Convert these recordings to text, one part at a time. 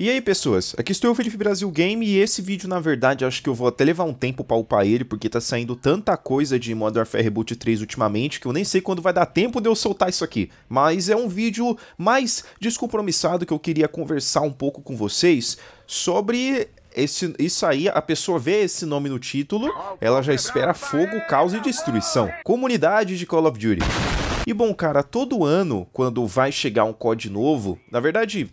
E aí pessoas, aqui estou eu, Felipe Brasil Game, e esse vídeo na verdade acho que eu vou até levar um tempo pra upar ele, porque tá saindo tanta coisa de Modern Warfare Reboot 3 ultimamente que eu nem sei quando vai dar tempo de eu soltar isso aqui. Mas é um vídeo mais descompromissado que eu queria conversar um pouco com vocês sobre esse, isso aí, a pessoa vê esse nome no título, ela já espera fogo, caos e destruição. Comunidade de Call of Duty. E bom, cara, todo ano, quando vai chegar um COD novo, na verdade,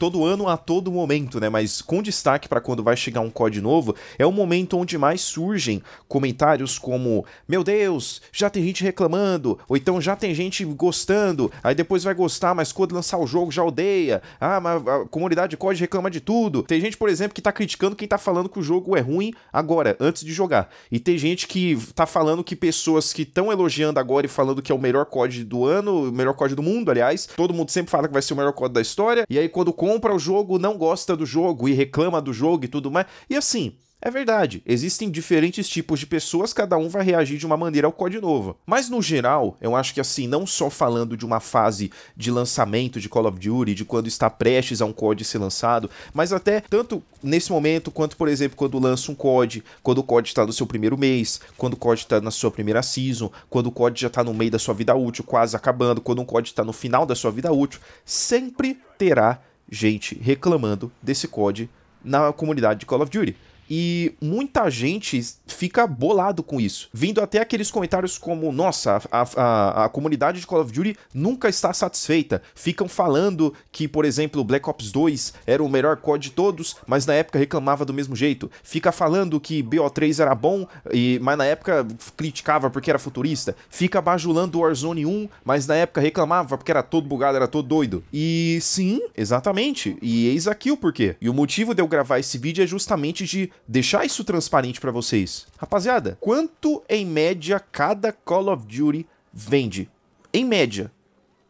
todo ano a todo momento, né? Mas com destaque para quando vai chegar um COD novo, é o momento onde mais surgem comentários como: Meu Deus, já tem gente reclamando, ou então já tem gente gostando, aí depois vai gostar, mas quando lançar o jogo já odeia. Ah, mas a comunidade COD reclama de tudo. Tem gente, por exemplo, que tá criticando quem tá falando que o jogo é ruim agora, antes de jogar. E tem gente que tá falando que pessoas que estão elogiando agora e falando que é o melhor COD do ano, o melhor COD do mundo, aliás, todo mundo sempre fala que vai ser o melhor COD da história, e aí quando compra o jogo, não gosta do jogo e reclama do jogo e tudo mais. E assim, é verdade, existem diferentes tipos de pessoas, cada um vai reagir de uma maneira ao código novo. Mas no geral, eu acho que assim, não só falando de uma fase de lançamento de Call of Duty, de quando está prestes a um COD ser lançado, mas até tanto nesse momento quanto, por exemplo, quando lança um COD, quando o COD está no seu primeiro mês, quando o COD está na sua primeira season, quando o COD já está no meio da sua vida útil, quase acabando, quando um COD está no final da sua vida útil, sempre terá gente reclamando desse COD na comunidade de Call of Duty. E muita gente fica bolado com isso. Vindo até aqueles comentários como: nossa, a, a, a comunidade de Call of Duty nunca está satisfeita. Ficam falando que, por exemplo, Black Ops 2 era o melhor COD de todos, mas na época reclamava do mesmo jeito. Fica falando que BO3 era bom, e, mas na época criticava porque era futurista. Fica bajulando Warzone 1, mas na época reclamava porque era todo bugado, era todo doido. E sim, exatamente. E eis aqui o porquê. E o motivo de eu gravar esse vídeo é justamente de deixar isso transparente para vocês. Rapaziada, quanto em média cada Call of Duty vende? Em média.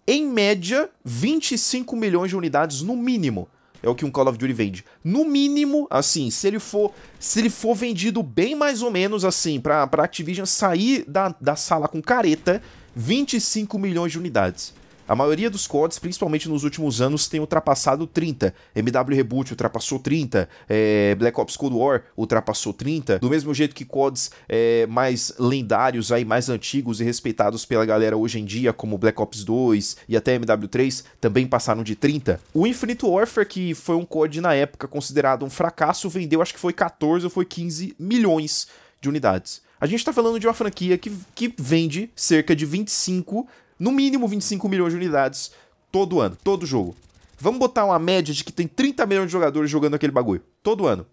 Em média, 25 milhões de unidades no mínimo. É o que um Call of Duty vende. No mínimo, assim, se ele for, se ele for vendido bem mais ou menos assim, pra, pra Activision sair da, da sala com careta, 25 milhões de unidades. A maioria dos CODs, principalmente nos últimos anos, tem ultrapassado 30. MW Reboot ultrapassou 30, é, Black Ops Cold War ultrapassou 30. Do mesmo jeito que CODs é, mais lendários, aí, mais antigos e respeitados pela galera hoje em dia, como Black Ops 2 e até MW3, também passaram de 30. O Infinite Warfare, que foi um COD na época considerado um fracasso, vendeu acho que foi 14 ou foi 15 milhões de unidades. A gente está falando de uma franquia que, que vende cerca de 25 no mínimo 25 milhões de unidades todo ano, todo jogo. Vamos botar uma média de que tem 30 milhões de jogadores jogando aquele bagulho, todo ano,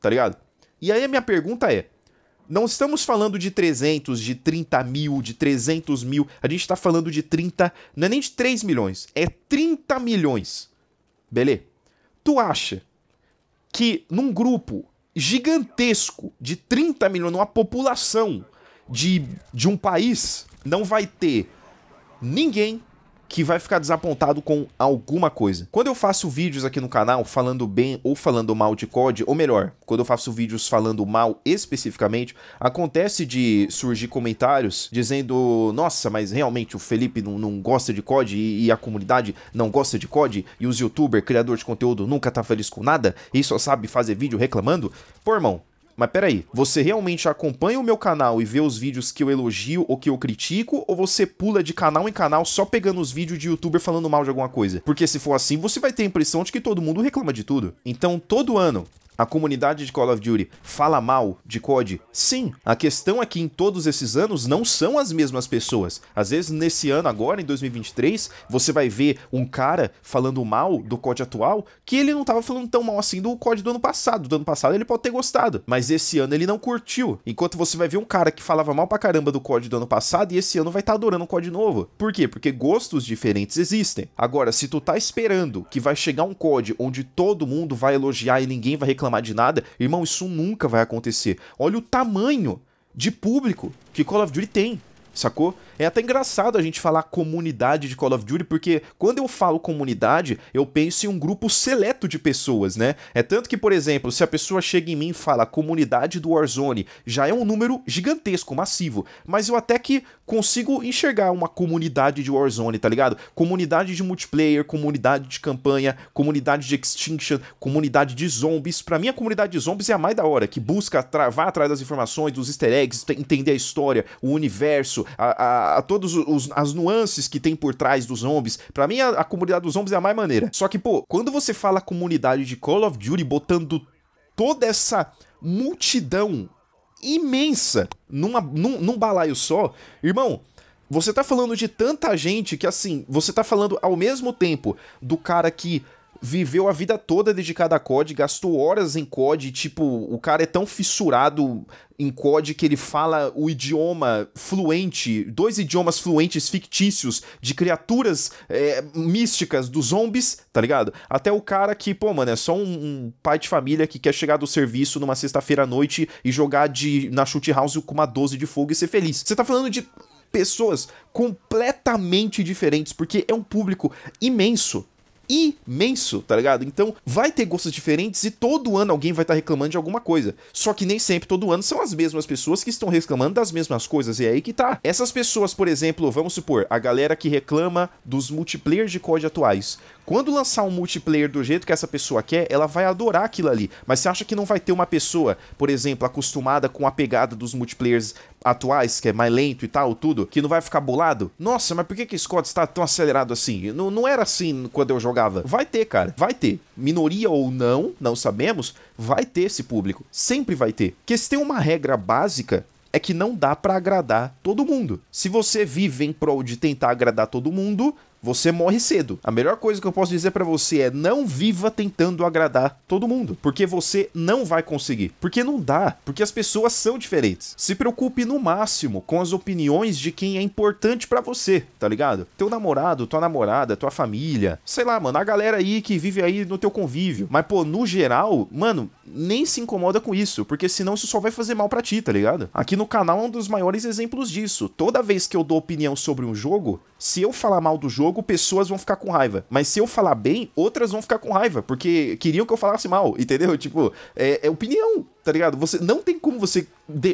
tá ligado? E aí a minha pergunta é, não estamos falando de 300, de 30 mil, de 300 mil, a gente tá falando de 30, não é nem de 3 milhões, é 30 milhões, beleza? Tu acha que num grupo gigantesco de 30 milhões, numa população de, de um país, não vai ter ninguém que vai ficar desapontado com alguma coisa. Quando eu faço vídeos aqui no canal falando bem ou falando mal de COD, ou melhor, quando eu faço vídeos falando mal especificamente, acontece de surgir comentários dizendo: nossa, mas realmente o Felipe não, não gosta de COD e, e, a comunidade não gosta de COD e os youtubers, criadores de conteúdo, nunca tá feliz com nada e só sabe fazer vídeo reclamando. Pô, irmão, mas peraí, você realmente acompanha o meu canal e vê os vídeos que eu elogio ou que eu critico, ou você pula de canal em canal só pegando os vídeos de youtuber falando mal de alguma coisa? Porque se for assim, você vai ter a impressão de que todo mundo reclama de tudo. Então, todo ano, a comunidade de Call of Duty fala mal de COD? Sim. A questão é que em todos esses anos não são as mesmas pessoas. Às vezes nesse ano agora, em 2023, você vai ver um cara falando mal do COD atual que ele não estava falando tão mal assim do COD do ano passado. Do ano passado ele pode ter gostado, mas esse ano ele não curtiu. Enquanto você vai ver um cara que falava mal pra caramba do COD do ano passado e esse ano vai estar tá adorando o COD novo. Por quê? Porque gostos diferentes existem. Agora, se tu tá esperando que vai chegar um COD onde todo mundo vai elogiar e ninguém vai reclamar reclamar de nada, irmão, isso nunca vai acontecer. Olha o tamanho de público que Call of Duty tem, sacou? É até engraçado a gente falar comunidade de Call of Duty, porque quando eu falo comunidade, eu penso em um grupo seleto de pessoas, né? É tanto que, por exemplo, se a pessoa chega em mim e fala comunidade do Warzone, já é um número gigantesco, massivo. Mas eu até que consigo enxergar uma comunidade de Warzone, tá ligado? Comunidade de multiplayer, comunidade de campanha, comunidade de Extinction, comunidade de zombies. Pra mim, a comunidade de zombies é a mais da hora, que busca travar atrás das informações, dos easter eggs, entender a história, o universo, a, a a, todas as nuances que tem por trás dos zombies. Para mim, a, a comunidade dos zombies é a mais maneira. Só que, pô, quando você fala comunidade de Call of Duty botando toda essa multidão imensa numa, num, num balaio só, irmão. Você tá falando de tanta gente que, assim, você tá falando ao mesmo tempo do cara que viveu a vida toda dedicada a COD, gastou horas em COD, tipo, o cara é tão fissurado em COD que ele fala o idioma fluente, dois idiomas fluentes fictícios de criaturas é, místicas dos zombies, tá ligado? Até o cara que, pô, mano, é só um, um pai de família que quer chegar do serviço numa sexta-feira à noite e jogar de na shoot house com uma 12 de fogo e ser feliz. Você tá falando de pessoas completamente diferentes, porque é um público imenso imenso, tá ligado? Então vai ter gostos diferentes e todo ano alguém vai estar tá reclamando de alguma coisa. Só que nem sempre todo ano são as mesmas pessoas que estão reclamando das mesmas coisas. E é aí que tá. Essas pessoas, por exemplo, vamos supor, a galera que reclama dos multiplayer de COD atuais. Quando lançar um multiplayer do jeito que essa pessoa quer, ela vai adorar aquilo ali. Mas você acha que não vai ter uma pessoa, por exemplo, acostumada com a pegada dos multiplayers atuais, que é mais lento e tal, tudo, que não vai ficar bolado? Nossa, mas por que, que esse código está tão acelerado assim? Não, não era assim quando eu jogava jogava. Vai ter, cara, vai ter. Minoria ou não, não sabemos, vai ter esse público. Sempre vai ter. Porque se tem uma regra básica é que não dá para agradar todo mundo. Se você vive em prol de tentar agradar todo mundo, você morre cedo. A melhor coisa que eu posso dizer para você é não viva tentando agradar todo mundo, porque você não vai conseguir. Porque não dá, porque as pessoas são diferentes. Se preocupe no máximo com as opiniões de quem é importante para você, tá ligado? Teu namorado, tua namorada, tua família, sei lá, mano, a galera aí que vive aí no teu convívio. Mas pô, no geral, mano, nem se incomoda com isso, porque senão isso só vai fazer mal para ti, tá ligado? Aqui no canal é um dos maiores exemplos disso. Toda vez que eu dou opinião sobre um jogo, se eu falar mal do jogo, jogo, pessoas vão ficar com raiva. Mas se eu falar bem, outras vão ficar com raiva, porque queriam que eu falasse mal, entendeu? Tipo, é, é opinião, tá ligado? Você não tem como você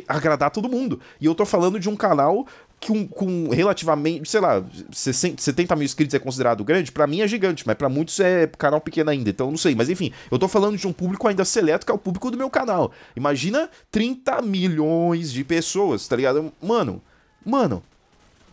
agradar todo mundo. E eu tô falando de um canal que um, com relativamente, sei lá, 60, 70 mil inscritos é considerado grande, para mim é gigante, mas para muitos é canal pequeno ainda, então não sei. Mas enfim, eu tô falando de um público ainda seleto, que é o público do meu canal. Imagina 30 milhões de pessoas, tá ligado? Mano, mano,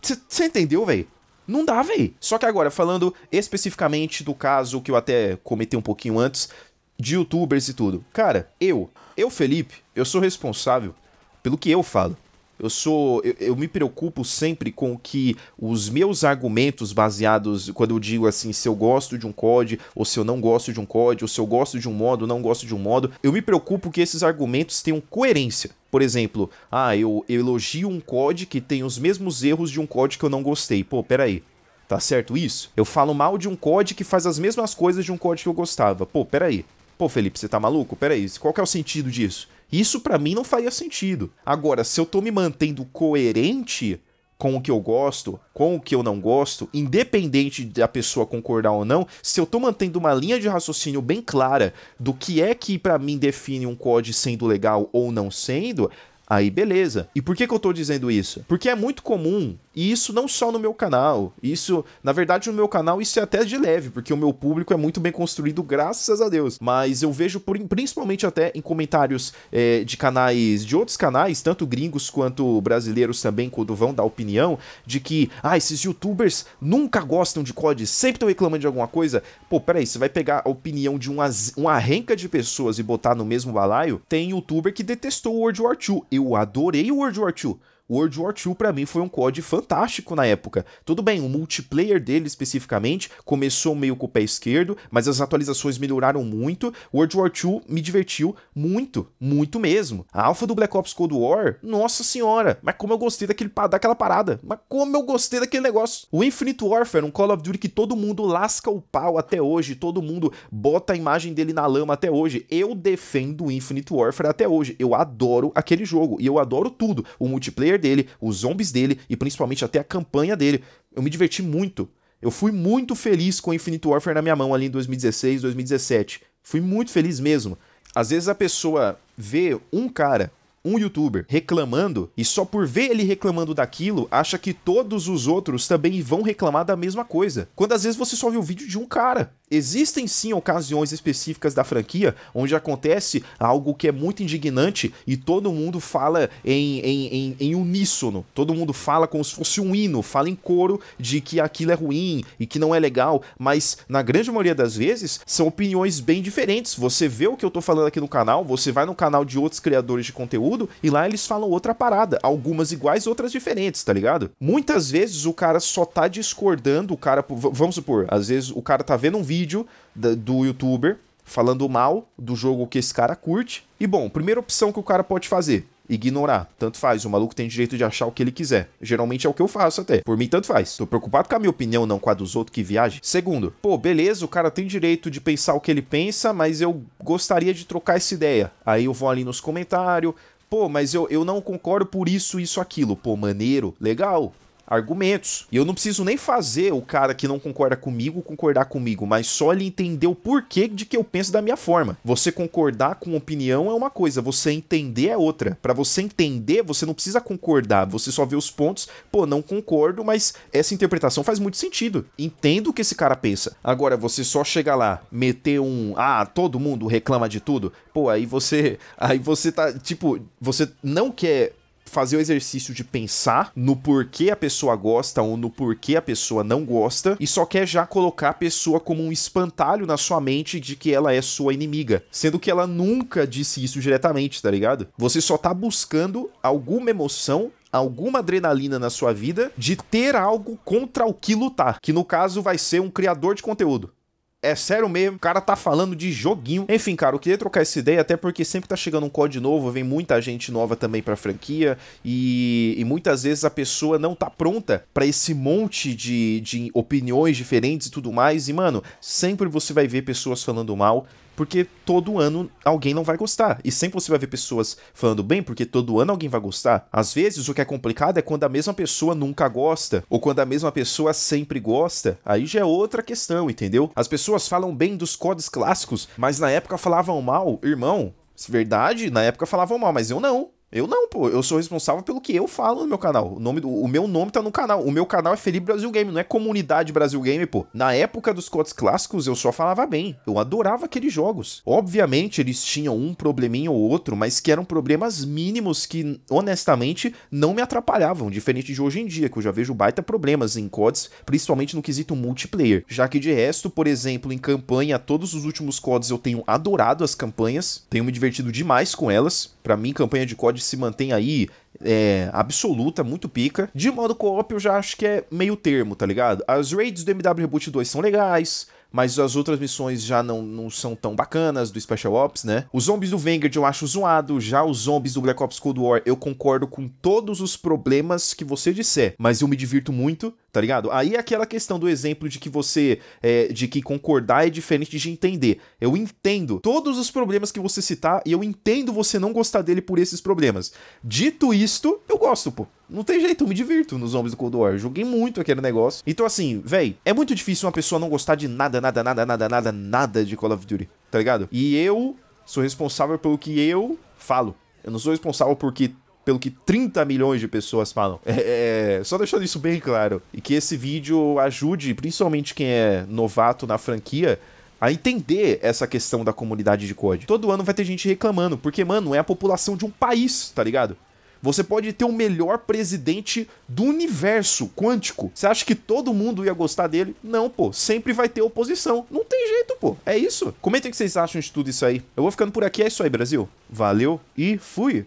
você entendeu, velho? Não dá, velho. Só que agora, falando especificamente do caso que eu até cometi um pouquinho antes, de youtubers e tudo. Cara, eu, eu, Felipe, eu sou responsável pelo que eu falo. Eu sou. Eu, eu, me preocupo sempre com que os meus argumentos baseados. Quando eu digo assim, se eu gosto de um COD, ou se eu não gosto de um COD, ou se eu gosto de um modo, ou não gosto de um modo, eu me preocupo que esses argumentos tenham coerência. Por exemplo, ah, eu, eu elogio um COD que tem os mesmos erros de um COD que eu não gostei. Pô, peraí. Tá certo isso? Eu falo mal de um COD que faz as mesmas coisas de um COD que eu gostava. Pô, peraí. Pô, Felipe, você tá maluco? Peraí, qual que é o sentido disso? Isso para mim não faria sentido. Agora, se eu tô me mantendo coerente com o que eu gosto, com o que eu não gosto, independente da pessoa concordar ou não, se eu tô mantendo uma linha de raciocínio bem clara do que é que para mim define um código sendo legal ou não sendo, aí beleza. E por que, que eu tô dizendo isso? Porque é muito comum, e isso não só no meu canal, isso, na verdade, no meu canal isso é até de leve, porque o meu público é muito bem construído, graças a Deus. Mas eu vejo, por, principalmente até em comentários é, de canais, de outros canais, tanto gringos quanto brasileiros também, quando vão dar opinião, de que, ah, esses youtubers nunca gostam de COD, sempre estão reclamando de alguma coisa. Pô, peraí, você vai pegar a opinião de uma, uma renca de pessoas e botar no mesmo balaio? Tem youtuber que detestou World War II. Eu eu adorei o World War II, World War II para mim foi um COD fantástico na época. Tudo bem, o multiplayer dele especificamente começou meio com o pé esquerdo, mas as atualizações melhoraram muito. World War II me divertiu muito, muito mesmo. A alfa do Black Ops Cold War, nossa senhora, mas como eu gostei daquele, daquela parada, mas como eu gostei daquele negócio. O Infinite Warfare, um Call of Duty que todo mundo lasca o pau até hoje, todo mundo bota a imagem dele na lama até hoje. Eu defendo o Infinite Warfare até hoje. Eu adoro aquele jogo e eu adoro tudo. O multiplayer dele, os zombies dele e principalmente até a campanha dele. Eu me diverti muito. Eu fui muito feliz com Infinite Warfare na minha mão ali em 2016, 2017. Fui muito feliz mesmo. Às vezes a pessoa vê um cara um youtuber reclamando e só por ver ele reclamando daquilo, acha que todos os outros também vão reclamar da mesma coisa. Quando às vezes você só vê o vídeo de um cara. Existem sim ocasiões específicas da franquia onde acontece algo que é muito indignante e todo mundo fala em, em, em, em uníssono, todo mundo fala como se fosse um hino, fala em coro de que aquilo é ruim e que não é legal, mas na grande maioria das vezes são opiniões bem diferentes. Você vê o que eu tô falando aqui no canal, você vai no canal de outros criadores de conteúdo conteúdo e lá eles falam outra parada, algumas iguais, outras diferentes, tá ligado? Muitas vezes o cara só tá discordando, o cara, vamos supor, às vezes o cara tá vendo um vídeo do youtuber falando mal do jogo que esse cara curte. E bom, primeira opção que o cara pode fazer, ignorar. Tanto faz, o maluco tem direito de achar o que ele quiser. Geralmente é o que eu faço até. Por mim, tanto faz. Tô preocupado com a minha opinião, não com a dos outros que viajam. Segundo, pô, beleza, o cara tem direito de pensar o que ele pensa, mas eu gostaria de trocar essa ideia. Aí eu vou ali nos comentários, Pô, mas eu, eu não concordo por isso, isso, aquilo. Pô, maneiro, legal argumentos. E eu não preciso nem fazer o cara que não concorda comigo concordar comigo, mas só ele entender o porquê de que eu penso da minha forma. Você concordar com opinião é uma coisa, você entender é outra. Para você entender, você não precisa concordar, você só vê os pontos, pô, não concordo, mas essa interpretação faz muito sentido. Entendo o que esse cara pensa. Agora, você só chegar lá, meter um, ah, todo mundo reclama de tudo, pô, aí você, aí você tá, tipo, você não quer fazer o exercício de pensar no porquê a pessoa gosta ou no porquê a pessoa não gosta e só quer já colocar a pessoa como um espantalho na sua mente de que ela é sua inimiga, sendo que ela nunca disse isso diretamente, tá ligado? Você só tá buscando alguma emoção alguma adrenalina na sua vida de ter algo contra o que lutar, que no caso vai ser um criador de conteúdo. É sério mesmo, o cara tá falando de joguinho. Enfim, cara, eu queria trocar essa ideia, até porque sempre tá chegando um código novo, vem muita gente nova também pra franquia, e, e muitas vezes a pessoa não tá pronta para esse monte de, de opiniões diferentes e tudo mais. E, mano, sempre você vai ver pessoas falando mal, porque todo ano alguém não vai gostar. E sempre você vai ver pessoas falando bem, porque todo ano alguém vai gostar. Às vezes, o que é complicado é quando a mesma pessoa nunca gosta, ou quando a mesma pessoa sempre gosta. Aí já é outra questão, entendeu? As pessoas falam bem dos codes clássicos, mas na época falavam mal. Irmão, verdade, na época falavam mal, mas eu não. Eu não, pô. Eu sou responsável pelo que eu falo no meu canal. O, nome, o meu nome tá no canal. O meu canal é Felipe Brasil Game, não é Comunidade Brasil Game, pô. Na época dos codes clássicos, eu só falava bem. Eu adorava aqueles jogos. Obviamente, eles tinham um probleminha ou outro, mas que eram problemas mínimos que, honestamente, não me atrapalhavam. Diferente de hoje em dia, que eu já vejo baita problemas em codes, principalmente no quesito multiplayer. Já que, de resto, por exemplo, em campanha, todos os últimos codes eu tenho adorado as campanhas. Tenho me divertido demais com elas. Para mim, campanha de code se mantém aí é, absoluta, muito pica. De modo co-op eu já acho que é meio termo, tá ligado? As raids do MW Reboot 2 são legais, mas as outras missões já não, não são tão bacanas do Special Ops, né? Os zombies do Vanguard eu acho zoado, já os zombies do Black Ops Cold War eu concordo com todos os problemas que você disser, mas eu me divirto muito tá ligado? Aí é aquela questão do exemplo de que você, é, de que concordar é diferente de entender. Eu entendo todos os problemas que você citar e eu entendo você não gostar dele por esses problemas. Dito isto, eu gosto, pô. Não tem jeito, eu me divirto nos Zombies do Cold War. joguei muito aquele negócio. Então, assim, véi, é muito difícil uma pessoa não gostar de nada, nada, nada, nada, nada, nada de Call of Duty, tá ligado? E eu sou responsável pelo que eu falo. Eu não sou responsável porque pelo que 30 milhões de pessoas falam. É, é, só deixando isso bem claro. E que esse vídeo ajude, principalmente quem é novato na franquia, a entender essa questão da comunidade de código Todo ano vai ter gente reclamando, porque, mano, é a população de um país, tá ligado? Você pode ter o melhor presidente do universo quântico. Você acha que todo mundo ia gostar dele? Não, pô. Sempre vai ter oposição. Não tem jeito, pô. É isso. Comentem o que vocês acham de tudo isso aí. Eu vou ficando por aqui. É isso aí, Brasil. Valeu e fui.